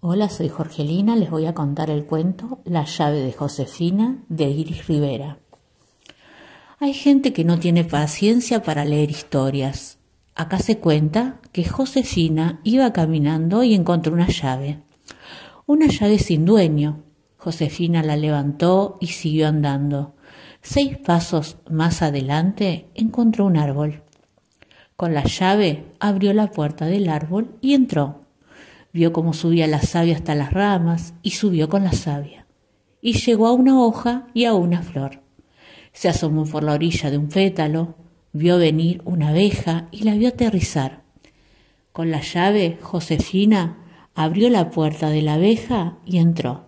Hola, soy Jorgelina, les voy a contar el cuento La llave de Josefina de Iris Rivera. Hay gente que no tiene paciencia para leer historias. Acá se cuenta que Josefina iba caminando y encontró una llave. Una llave sin dueño. Josefina la levantó y siguió andando. Seis pasos más adelante encontró un árbol. Con la llave abrió la puerta del árbol y entró. Vio cómo subía la savia hasta las ramas y subió con la savia. Y llegó a una hoja y a una flor. Se asomó por la orilla de un fétalo, vio venir una abeja y la vio aterrizar. Con la llave, Josefina abrió la puerta de la abeja y entró.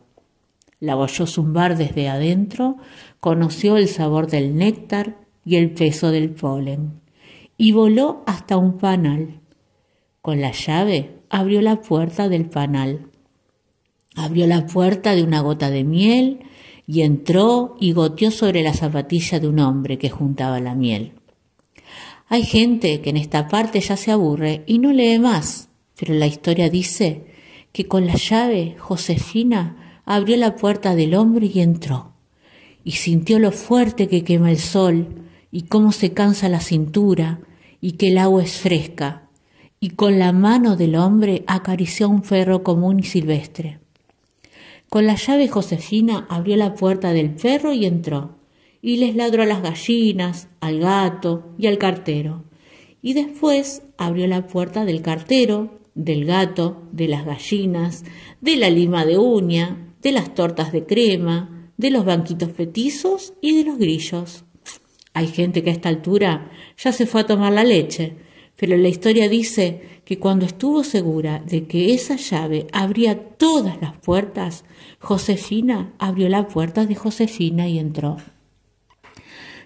La oyó zumbar desde adentro, conoció el sabor del néctar y el peso del polen, y voló hasta un panal. Con la llave abrió la puerta del panal. Abrió la puerta de una gota de miel y entró y goteó sobre la zapatilla de un hombre que juntaba la miel. Hay gente que en esta parte ya se aburre y no lee más, pero la historia dice que con la llave Josefina abrió la puerta del hombre y entró, y sintió lo fuerte que quema el sol, y cómo se cansa la cintura, y que el agua es fresca, y con la mano del hombre acarició un ferro común y silvestre. Con la llave Josefina abrió la puerta del ferro y entró, y les ladró a las gallinas, al gato y al cartero. Y después abrió la puerta del cartero, del gato, de las gallinas, de la lima de uña, de las tortas de crema, de los banquitos fetizos y de los grillos. Hay gente que a esta altura ya se fue a tomar la leche, pero la historia dice que cuando estuvo segura de que esa llave abría todas las puertas, Josefina abrió la puerta de Josefina y entró.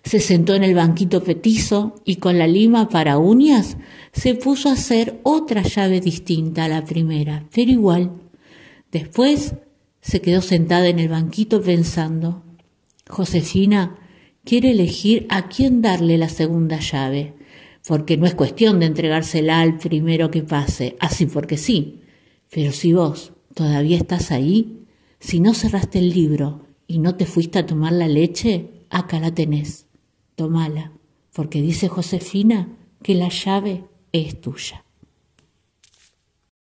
Se sentó en el banquito petizo y con la lima para uñas se puso a hacer otra llave distinta a la primera, pero igual. Después se quedó sentada en el banquito pensando. Josefina quiere elegir a quién darle la segunda llave porque no es cuestión de entregársela al primero que pase, así porque sí. Pero si vos todavía estás ahí, si no cerraste el libro y no te fuiste a tomar la leche, acá la tenés. Tomala, porque dice Josefina que la llave es tuya.